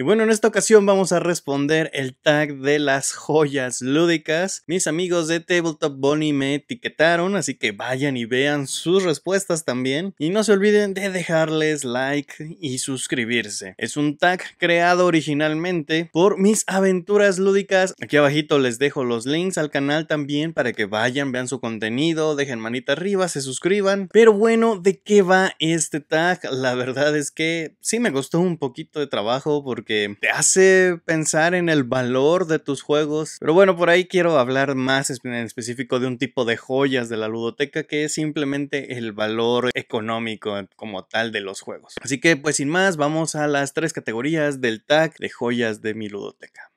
Y bueno, en esta ocasión vamos a responder el tag de las joyas lúdicas. Mis amigos de Tabletop Bunny me etiquetaron, así que vayan y vean sus respuestas también. Y no se olviden de dejarles like y suscribirse. Es un tag creado originalmente por mis aventuras lúdicas. Aquí abajito les dejo los links al canal también para que vayan, vean su contenido, dejen manita arriba, se suscriban. Pero bueno, ¿de qué va este tag? La verdad es que sí me costó un poquito de trabajo porque que te hace pensar en el valor de tus juegos. Pero bueno, por ahí quiero hablar más en específico de un tipo de joyas de la ludoteca que es simplemente el valor económico como tal de los juegos. Así que pues sin más, vamos a las tres categorías del tag de joyas de mi ludoteca.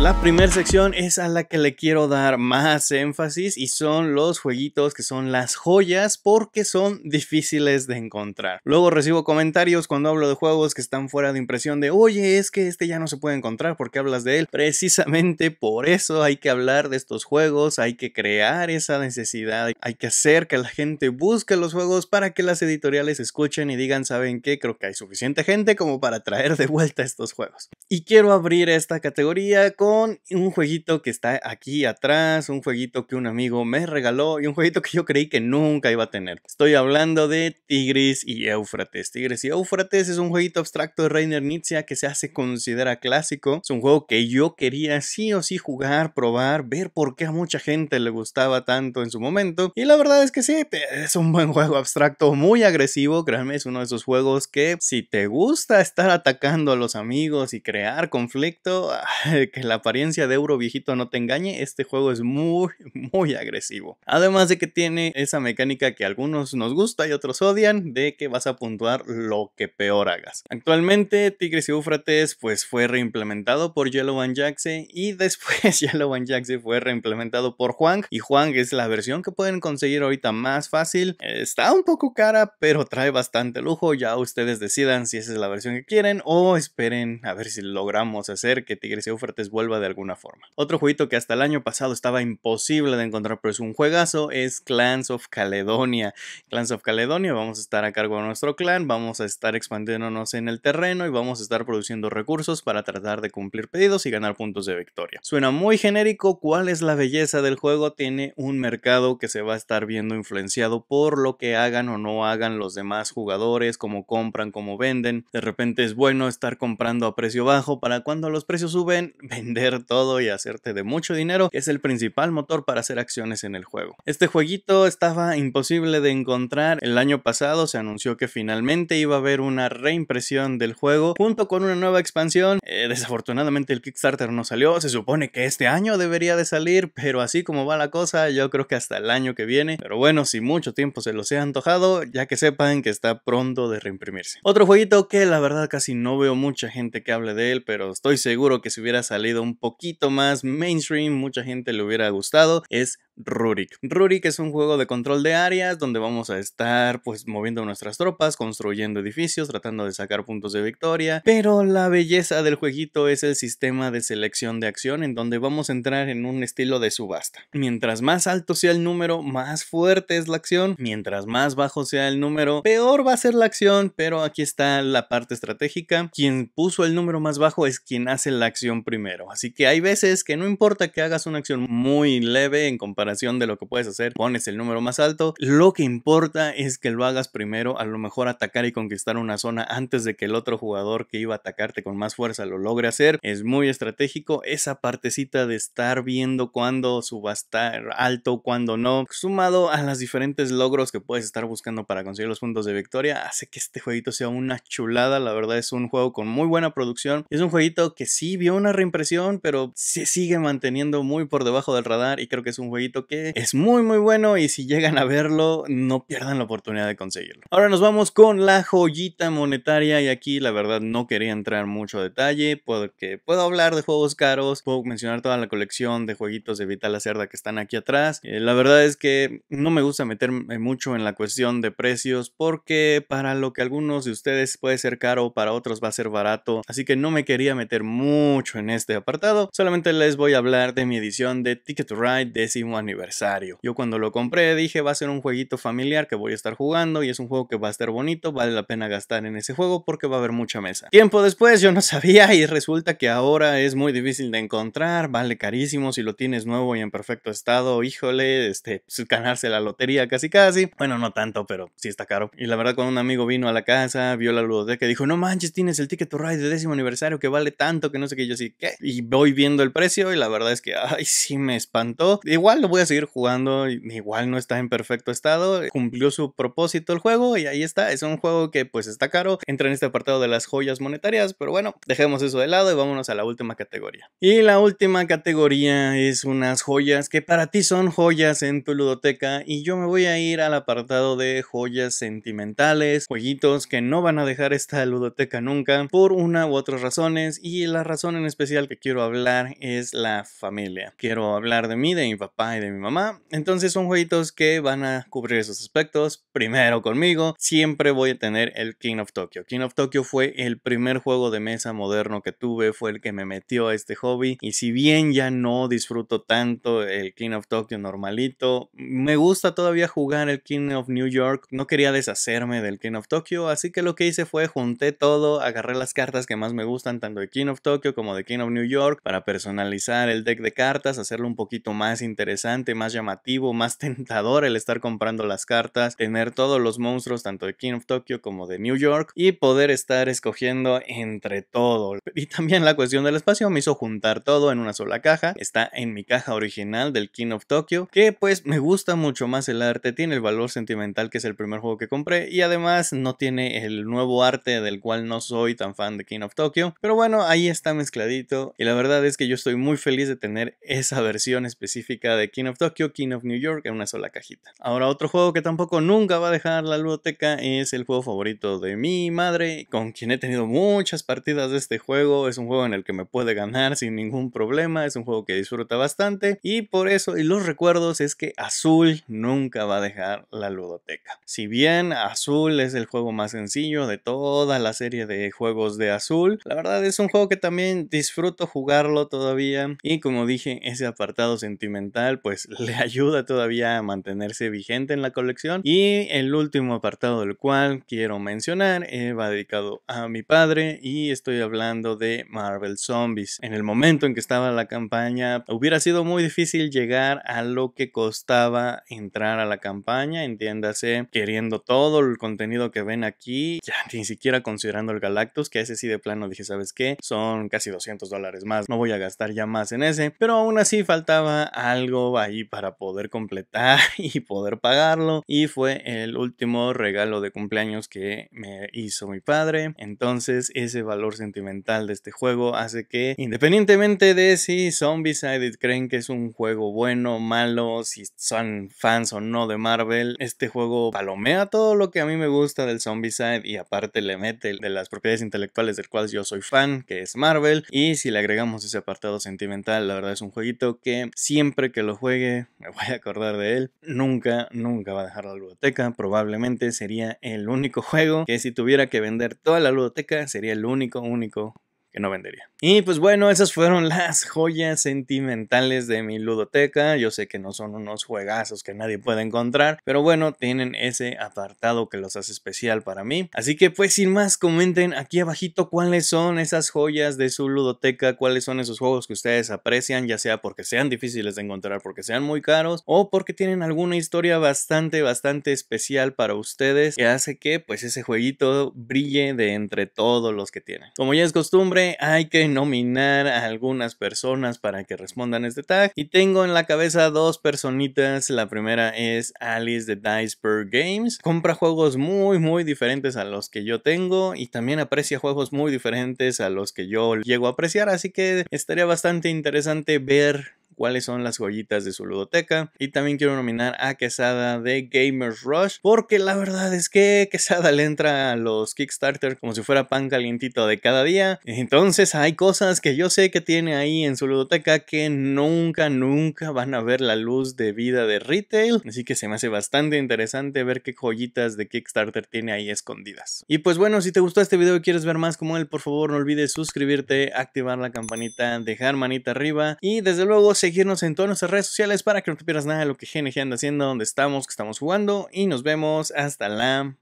La primera sección es a la que le quiero dar más énfasis y son los jueguitos que son las joyas porque son difíciles de encontrar. Luego recibo comentarios cuando hablo de juegos que están fuera de impresión de, oye, es que este ya no se puede encontrar porque hablas de él. Precisamente por eso hay que hablar de estos juegos, hay que crear esa necesidad, hay que hacer que la gente busque los juegos para que las editoriales escuchen y digan, ¿saben qué? Creo que hay suficiente gente como para traer de vuelta estos juegos. Y quiero abrir esta categoría con un jueguito que está aquí atrás, un jueguito que un amigo me regaló y un jueguito que yo creí que nunca iba a tener. Estoy hablando de Tigris y Éufrates. Tigris y Éufrates es un jueguito abstracto de Reiner Nietzsche que se hace considera clásico. Es un juego que yo quería sí o sí jugar, probar, ver por qué a mucha gente le gustaba tanto en su momento. Y la verdad es que sí, es un buen juego abstracto, muy agresivo. Créanme, es uno de esos juegos que si te gusta estar atacando a los amigos y crear conflicto, que la apariencia de euro viejito no te engañe, este juego es muy, muy agresivo. Además de que tiene esa mecánica que algunos nos gusta y otros odian, de que vas a puntuar lo que peor hagas. Actualmente, Tigres y Ufrates pues fue reimplementado por Yellow and Jaxe y después Yellow and Jaxe fue reimplementado por Juan y Juan es la versión que pueden conseguir ahorita más fácil. Está un poco cara, pero trae bastante lujo. Ya ustedes decidan si esa es la versión que quieren o esperen a ver si logramos hacer que Tigres y Ufrates vuelva de alguna forma. Otro jueguito que hasta el año pasado estaba imposible de encontrar, pero es un juegazo, es Clans of Caledonia. Clans of Caledonia, vamos a estar a cargo de nuestro clan, vamos a estar expandiéndonos en el terreno y vamos a estar produciendo recursos para tratar de cumplir pedidos y ganar puntos de victoria. Suena muy genérico, ¿cuál es la belleza del juego? Tiene un mercado que se va a estar viendo influenciado por lo que hagan o no hagan los demás jugadores, cómo compran, cómo venden. De repente es bueno estar comprando a precio bajo para cuando los precios suben, todo y hacerte de mucho dinero, es el principal motor para hacer acciones en el juego. Este jueguito estaba imposible de encontrar. El año pasado se anunció que finalmente iba a haber una reimpresión del juego junto con una nueva expansión. Eh, desafortunadamente el Kickstarter no salió. Se supone que este año debería de salir, pero así como va la cosa, yo creo que hasta el año que viene. Pero bueno, si mucho tiempo se los he antojado, ya que sepan que está pronto de reimprimirse. Otro jueguito que la verdad casi no veo mucha gente que hable de él, pero estoy seguro que si hubiera salido un poquito más mainstream, mucha gente le hubiera gustado, es Rurik. Rurik es un juego de control de áreas donde vamos a estar pues moviendo nuestras tropas, construyendo edificios, tratando de sacar puntos de victoria, pero la belleza del jueguito es el sistema de selección de acción en donde vamos a entrar en un estilo de subasta. Mientras más alto sea el número, más fuerte es la acción, mientras más bajo sea el número, peor va a ser la acción, pero aquí está la parte estratégica. Quien puso el número más bajo es quien hace la acción primero, así que hay veces que no importa que hagas una acción muy leve en comparación de lo que puedes hacer, pones el número más alto. Lo que importa es que lo hagas primero, a lo mejor atacar y conquistar una zona antes de que el otro jugador que iba a atacarte con más fuerza lo logre hacer. Es muy estratégico esa partecita de estar viendo cuándo estar alto, cuando no, sumado a los diferentes logros que puedes estar buscando para conseguir los puntos de victoria, hace que este jueguito sea una chulada. La verdad es un juego con muy buena producción. Es un jueguito que sí vio una reimpresión, pero se sigue manteniendo muy por debajo del radar y creo que es un jueguito que es muy muy bueno y si llegan a verlo no pierdan la oportunidad de conseguirlo. Ahora nos vamos con la joyita monetaria y aquí la verdad no quería entrar mucho a detalle porque puedo hablar de juegos caros, puedo mencionar toda la colección de jueguitos de Vital Cerda que están aquí atrás. Eh, la verdad es que no me gusta meterme mucho en la cuestión de precios porque para lo que algunos de ustedes puede ser caro, para otros va a ser barato, así que no me quería meter mucho en este apartado, solamente les voy a hablar de mi edición de Ticket to Ride décimo aniversario. Yo cuando lo compré dije va a ser un jueguito familiar que voy a estar jugando y es un juego que va a estar bonito, vale la pena gastar en ese juego porque va a haber mucha mesa. Tiempo después yo no sabía y resulta que ahora es muy difícil de encontrar, vale carísimo si lo tienes nuevo y en perfecto estado, híjole, este, pues, ganarse la lotería casi casi. Bueno, no tanto, pero sí está caro. Y la verdad cuando un amigo vino a la casa, vio la ludoteca que dijo, no manches, tienes el ticket to ride de décimo aniversario que vale tanto que no sé qué, yo sí, ¿qué? Y voy viendo el precio y la verdad es que, ay, sí me espantó. Igual lo voy a seguir jugando, igual no está en perfecto estado, cumplió su propósito el juego y ahí está, es un juego que pues está caro, entra en este apartado de las joyas monetarias, pero bueno, dejemos eso de lado y vámonos a la última categoría. Y la última categoría es unas joyas que para ti son joyas en tu ludoteca y yo me voy a ir al apartado de joyas sentimentales, jueguitos que no van a dejar esta ludoteca nunca por una u otras razones y la razón en especial que quiero hablar es la familia. Quiero hablar de mí, de mi papá de mi mamá. Entonces son jueguitos que van a cubrir esos aspectos. Primero conmigo, siempre voy a tener el King of Tokyo. King of Tokyo fue el primer juego de mesa moderno que tuve, fue el que me metió a este hobby. Y si bien ya no disfruto tanto el King of Tokyo normalito, me gusta todavía jugar el King of New York. No quería deshacerme del King of Tokyo, así que lo que hice fue junté todo, agarré las cartas que más me gustan, tanto de King of Tokyo como de King of New York, para personalizar el deck de cartas, hacerlo un poquito más interesante más llamativo, más tentador el estar comprando las cartas, tener todos los monstruos tanto de King of Tokyo como de New York y poder estar escogiendo entre todo. Y también la cuestión del espacio me hizo juntar todo en una sola caja. Está en mi caja original del King of Tokyo, que pues me gusta mucho más el arte, tiene el valor sentimental que es el primer juego que compré y además no tiene el nuevo arte del cual no soy tan fan de King of Tokyo. Pero bueno, ahí está mezcladito y la verdad es que yo estoy muy feliz de tener esa versión específica de King King of Tokyo, King of New York en una sola cajita. Ahora otro juego que tampoco nunca va a dejar la ludoteca es el juego favorito de mi madre, con quien he tenido muchas partidas de este juego. Es un juego en el que me puede ganar sin ningún problema, es un juego que disfruta bastante y por eso y los recuerdos es que Azul nunca va a dejar la ludoteca. Si bien Azul es el juego más sencillo de toda la serie de juegos de Azul, la verdad es un juego que también disfruto jugarlo todavía y como dije ese apartado sentimental pues pues le ayuda todavía a mantenerse vigente en la colección. Y el último apartado del cual quiero mencionar eh, va dedicado a mi padre y estoy hablando de Marvel Zombies. En el momento en que estaba la campaña hubiera sido muy difícil llegar a lo que costaba entrar a la campaña, entiéndase, queriendo todo el contenido que ven aquí, ya ni siquiera considerando el Galactus, que ese sí de plano dije, ¿sabes qué? Son casi 200 dólares más, no voy a gastar ya más en ese, pero aún así faltaba algo ahí para poder completar y poder pagarlo. Y fue el último regalo de cumpleaños que me hizo mi padre. Entonces ese valor sentimental de este juego hace que, independientemente de si Zombieside creen que es un juego bueno, o malo, si son fans o no de Marvel, este juego palomea todo lo que a mí me gusta del Zombieside y aparte le mete de las propiedades intelectuales del cual yo soy fan, que es Marvel. Y si le agregamos ese apartado sentimental, la verdad es un jueguito que siempre que lo juego me voy a acordar de él. Nunca, nunca va a dejar la ludoteca. Probablemente sería el único juego que si tuviera que vender toda la ludoteca, sería el único, único que no vendería. Y pues bueno, esas fueron las joyas sentimentales de mi ludoteca. Yo sé que no son unos juegazos que nadie puede encontrar, pero bueno, tienen ese apartado que los hace especial para mí. Así que pues sin más, comenten aquí abajito cuáles son esas joyas de su ludoteca, cuáles son esos juegos que ustedes aprecian, ya sea porque sean difíciles de encontrar, porque sean muy caros o porque tienen alguna historia bastante, bastante especial para ustedes que hace que pues ese jueguito brille de entre todos los que tienen. Como ya es costumbre, hay que nominar a algunas personas para que respondan este tag. Y tengo en la cabeza dos personitas. La primera es Alice de Dice Games. Compra juegos muy, muy diferentes a los que yo tengo y también aprecia juegos muy diferentes a los que yo llego a apreciar. Así que estaría bastante interesante ver cuáles son las joyitas de su ludoteca. Y también quiero nominar a Quesada de Gamers Rush, porque la verdad es que Quesada le entra a los Kickstarter como si fuera pan calientito de cada día. Entonces hay cosas que yo sé que tiene ahí en su ludoteca que nunca, nunca van a ver la luz de vida de retail. Así que se me hace bastante interesante ver qué joyitas de Kickstarter tiene ahí escondidas. Y pues bueno, si te gustó este video y quieres ver más como él, por favor no olvides suscribirte, activar la campanita, dejar manita arriba y desde luego seguir seguirnos en todas nuestras redes sociales para que no te pierdas nada de lo que GNG anda haciendo, donde estamos, que estamos jugando y nos vemos hasta la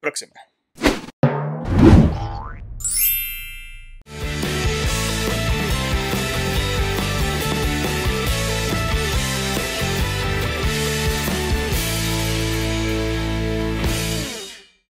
próxima.